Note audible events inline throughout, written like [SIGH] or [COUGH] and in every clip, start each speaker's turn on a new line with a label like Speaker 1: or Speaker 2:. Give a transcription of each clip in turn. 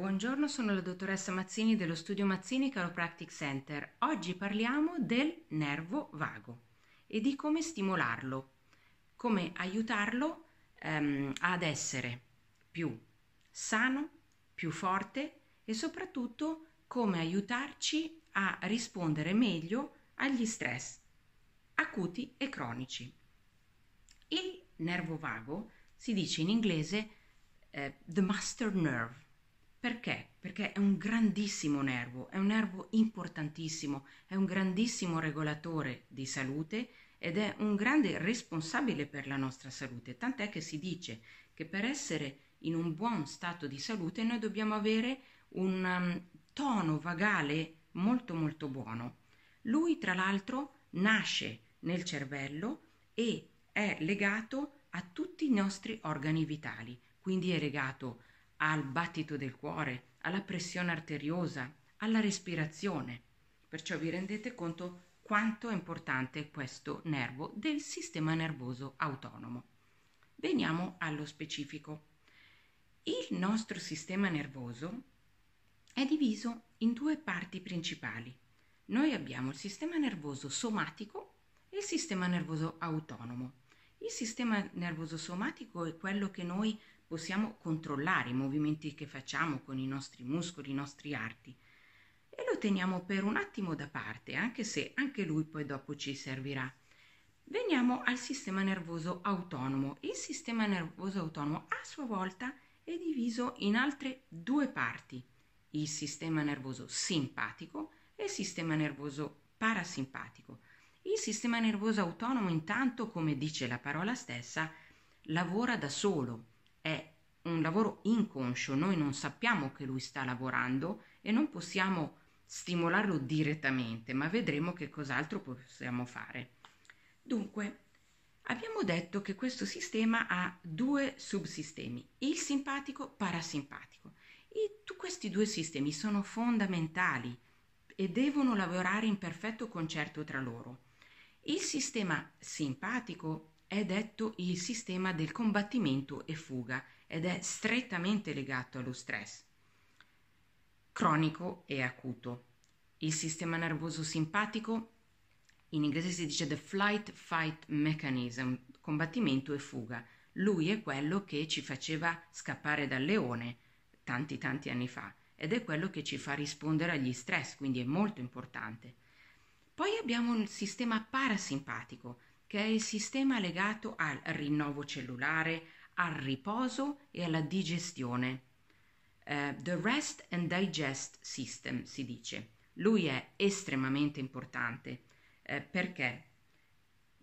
Speaker 1: Buongiorno, sono la dottoressa Mazzini dello studio Mazzini Chiropractic Center. Oggi parliamo del nervo vago e di come stimolarlo, come aiutarlo ehm, ad essere più sano, più forte e soprattutto come aiutarci a rispondere meglio agli stress acuti e cronici. Il nervo vago si dice in inglese eh, the master nerve perché? Perché è un grandissimo nervo, è un nervo importantissimo, è un grandissimo regolatore di salute ed è un grande responsabile per la nostra salute, tant'è che si dice che per essere in un buon stato di salute noi dobbiamo avere un um, tono vagale molto molto buono. Lui tra l'altro nasce nel cervello e è legato a tutti i nostri organi vitali, quindi è legato a al battito del cuore, alla pressione arteriosa, alla respirazione. Perciò vi rendete conto quanto è importante questo nervo del sistema nervoso autonomo. Veniamo allo specifico. Il nostro sistema nervoso è diviso in due parti principali. Noi abbiamo il sistema nervoso somatico e il sistema nervoso autonomo. Il sistema nervoso somatico è quello che noi possiamo controllare i movimenti che facciamo con i nostri muscoli, i nostri arti. E lo teniamo per un attimo da parte, anche se anche lui poi dopo ci servirà. Veniamo al sistema nervoso autonomo. Il sistema nervoso autonomo a sua volta è diviso in altre due parti, il sistema nervoso simpatico e il sistema nervoso parasimpatico. Il sistema nervoso autonomo intanto, come dice la parola stessa, lavora da solo, è un lavoro inconscio, noi non sappiamo che lui sta lavorando e non possiamo stimolarlo direttamente, ma vedremo che cos'altro possiamo fare. Dunque, abbiamo detto che questo sistema ha due subsistemi, il simpatico e parasimpatico. E questi due sistemi sono fondamentali e devono lavorare in perfetto concerto tra loro. Il sistema simpatico è detto il sistema del combattimento e fuga ed è strettamente legato allo stress cronico e acuto. Il sistema nervoso simpatico, in inglese si dice the flight fight mechanism, combattimento e fuga. Lui è quello che ci faceva scappare dal leone tanti tanti anni fa ed è quello che ci fa rispondere agli stress, quindi è molto importante. Poi abbiamo il sistema parasimpatico, che è il sistema legato al rinnovo cellulare, al riposo e alla digestione. Uh, the Rest and Digest System si dice. Lui è estremamente importante eh, perché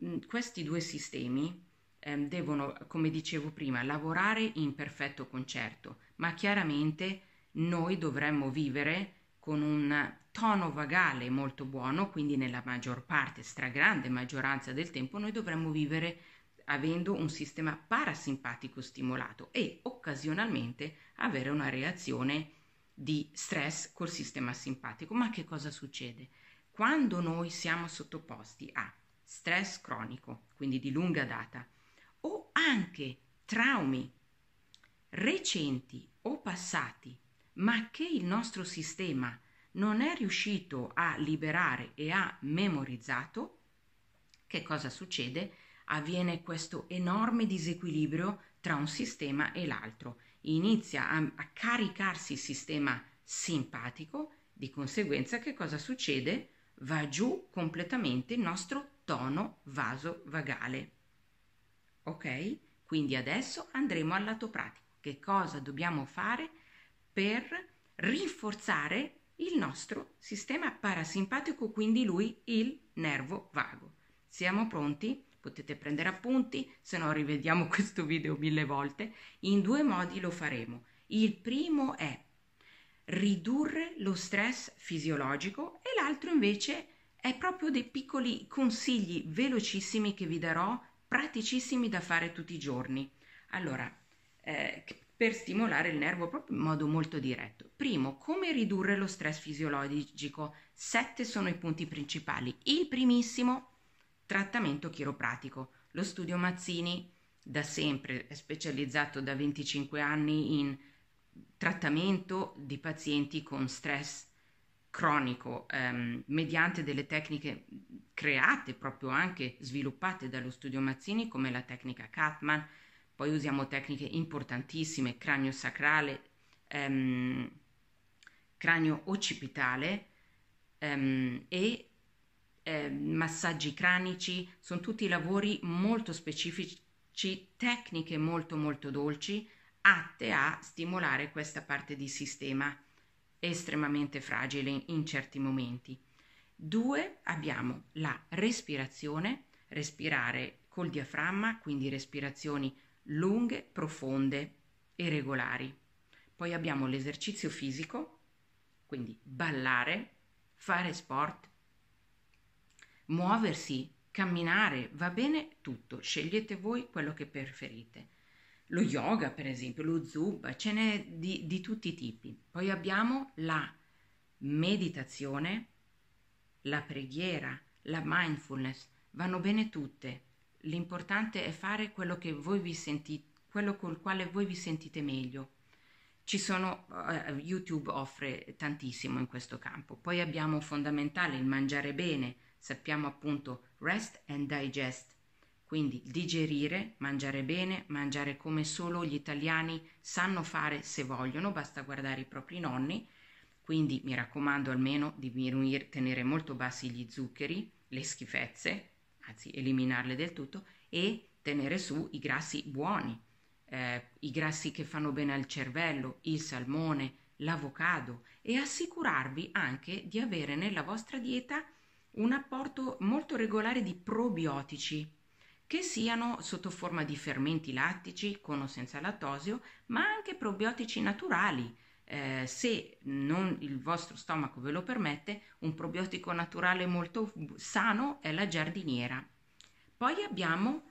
Speaker 1: mm, questi due sistemi eh, devono, come dicevo prima, lavorare in perfetto concerto, ma chiaramente noi dovremmo vivere con un tono vagale molto buono, quindi nella maggior parte, stragrande maggioranza del tempo, noi dovremmo vivere avendo un sistema parasimpatico stimolato e occasionalmente avere una reazione di stress col sistema simpatico. Ma che cosa succede? Quando noi siamo sottoposti a stress cronico, quindi di lunga data, o anche traumi recenti o passati ma che il nostro sistema non è riuscito a liberare e ha memorizzato, che cosa succede? Avviene questo enorme disequilibrio tra un sistema e l'altro. Inizia a, a caricarsi il sistema simpatico, di conseguenza che cosa succede? Va giù completamente il nostro tono vaso vagale. Ok? Quindi adesso andremo al lato pratico. Che cosa dobbiamo fare per rinforzare il nostro sistema parasimpatico, quindi lui il nervo vago. Siamo pronti? Potete prendere appunti, se no rivediamo [LAUGHS] questo video mille volte. In due modi lo faremo. Il primo è ridurre lo stress fisiologico e l'altro invece è proprio dei piccoli consigli velocissimi che vi darò, praticissimi da fare tutti i giorni. Allora, eh, per stimolare il nervo proprio in modo molto diretto. Primo, come ridurre lo stress fisiologico? Sette sono i punti principali. Il primissimo, trattamento chiropratico. Lo studio Mazzini, da sempre è specializzato da 25 anni in trattamento di pazienti con stress cronico ehm, mediante delle tecniche create proprio anche sviluppate dallo studio Mazzini come la tecnica Katman, poi usiamo tecniche importantissime, cranio sacrale, ehm, cranio occipitale ehm, e eh, massaggi cranici. Sono tutti lavori molto specifici, tecniche molto molto dolci, atte a stimolare questa parte di sistema estremamente fragile in certi momenti. Due, abbiamo la respirazione, respirare col diaframma, quindi respirazioni lunghe, profonde e regolari. Poi abbiamo l'esercizio fisico, quindi ballare, fare sport, muoversi, camminare, va bene tutto, scegliete voi quello che preferite. Lo yoga, per esempio, lo zumba, ce n'è di, di tutti i tipi. Poi abbiamo la meditazione, la preghiera, la mindfulness, vanno bene tutte. L'importante è fare quello, che voi vi sentite, quello col quale voi vi sentite meglio. Ci sono, uh, YouTube offre tantissimo in questo campo. Poi abbiamo fondamentale il mangiare bene, sappiamo appunto rest and digest, quindi digerire, mangiare bene, mangiare come solo gli italiani sanno fare se vogliono, basta guardare i propri nonni. Quindi mi raccomando almeno di tenere molto bassi gli zuccheri, le schifezze, anzi eliminarle del tutto, e tenere su i grassi buoni, eh, i grassi che fanno bene al cervello, il salmone, l'avocado e assicurarvi anche di avere nella vostra dieta un apporto molto regolare di probiotici che siano sotto forma di fermenti lattici con o senza lattosio, ma anche probiotici naturali, eh, se non il vostro stomaco ve lo permette, un probiotico naturale molto sano è la giardiniera. Poi abbiamo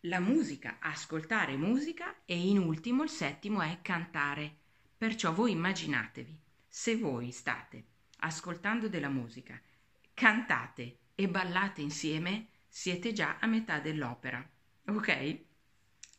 Speaker 1: la musica, ascoltare musica e in ultimo il settimo è cantare. Perciò voi immaginatevi, se voi state ascoltando della musica, cantate e ballate insieme, siete già a metà dell'opera. Ok?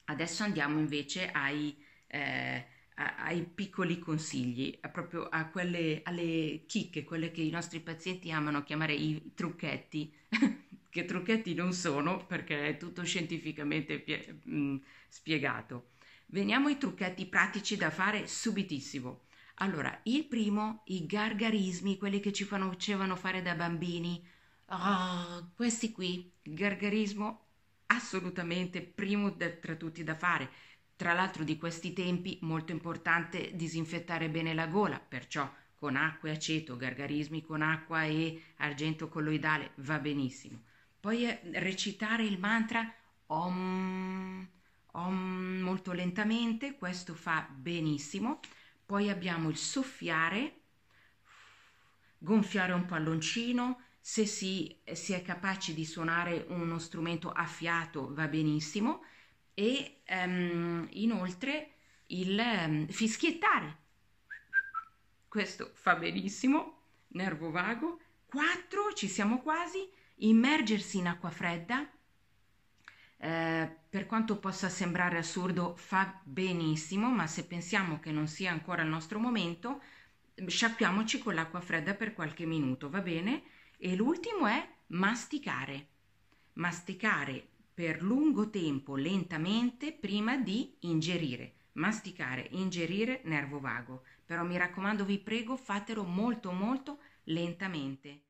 Speaker 1: Adesso andiamo invece ai... Eh, a, ai piccoli consigli, a proprio a quelle, alle chicche, quelle che i nostri pazienti amano chiamare i trucchetti, [LAUGHS] che trucchetti non sono perché è tutto scientificamente pie- mh, mm, spiegato. Veniamo ai trucchetti pratici da fare subitissimo. Allora, il primo, i gargarismi, quelli che ci facevano fare da bambini. Oh, questi qui, il gargarismo assolutamente primo da, tra tutti da fare. Tra l'altro di questi tempi molto importante disinfettare bene la gola, perciò con acqua e aceto, gargarismi con acqua e argento colloidale va benissimo. Poi eh, recitare il mantra om, om molto lentamente, questo fa benissimo. Poi abbiamo il soffiare, gonfiare un palloncino, se si, eh, si è capaci di suonare uno strumento a fiato va benissimo e um, inoltre il um, fischiettare. Questo fa benissimo, nervo vago. 4, ci siamo quasi, immergersi in acqua fredda. Eh, per quanto possa sembrare assurdo, fa benissimo, ma se pensiamo che non sia ancora il nostro momento, sciacquiamoci con l'acqua fredda per qualche minuto, va bene? E l'ultimo è masticare. Masticare per lungo tempo lentamente prima di ingerire. Masticare, ingerire nervo vago. Però mi raccomando, vi prego, fatelo molto molto lentamente.